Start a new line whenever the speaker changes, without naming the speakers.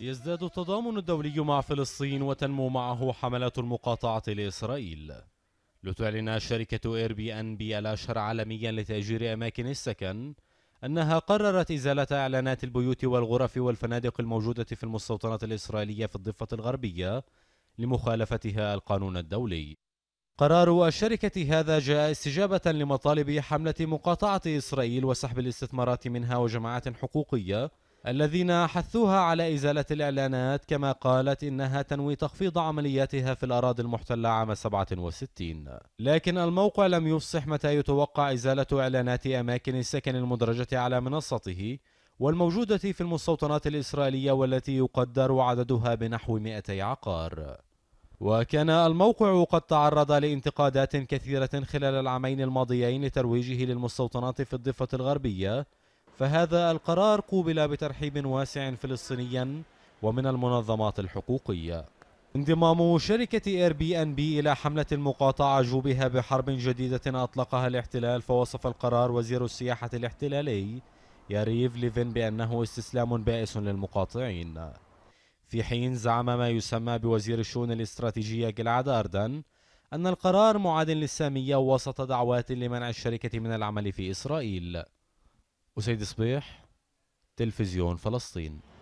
يزداد التضامن الدولي مع فلسطين وتنمو معه حملات المقاطعة لإسرائيل لتعلن شركة اير بي ان بي الاشهر عالميا لتأجير اماكن السكن انها قررت ازالة اعلانات البيوت والغرف والفنادق الموجودة في المستوطنات الاسرائيلية في الضفة الغربية لمخالفتها القانون الدولي قرار الشركة هذا جاء استجابة لمطالب حملة مقاطعة إسرائيل وسحب الاستثمارات منها وجماعات حقوقية الذين حثوها على إزالة الإعلانات كما قالت إنها تنوي تخفيض عملياتها في الأراضي المحتلة عام 67 لكن الموقع لم يفصح متى يتوقع إزالة إعلانات أماكن السكن المدرجة على منصته والموجودة في المستوطنات الإسرائيلية والتي يقدر عددها بنحو 200 عقار وكان الموقع قد تعرض لانتقادات كثيرة خلال العامين الماضيين لترويجه للمستوطنات في الضفة الغربية فهذا القرار قوبل بترحيب واسع فلسطينيا ومن المنظمات الحقوقية انضمام شركة اير بي ان بي الى حملة المقاطعة جوبها بحرب جديدة اطلقها الاحتلال فوصف القرار وزير السياحة الاحتلالي ياريف ليفن بأنه استسلام بائس للمقاطعين في حين زعم ما يسمى بوزير الشؤون الاستراتيجية جلعاد أردن أن القرار معاد للسامية وسط دعوات لمنع الشركة من العمل في إسرائيل وسيد صبيح تلفزيون فلسطين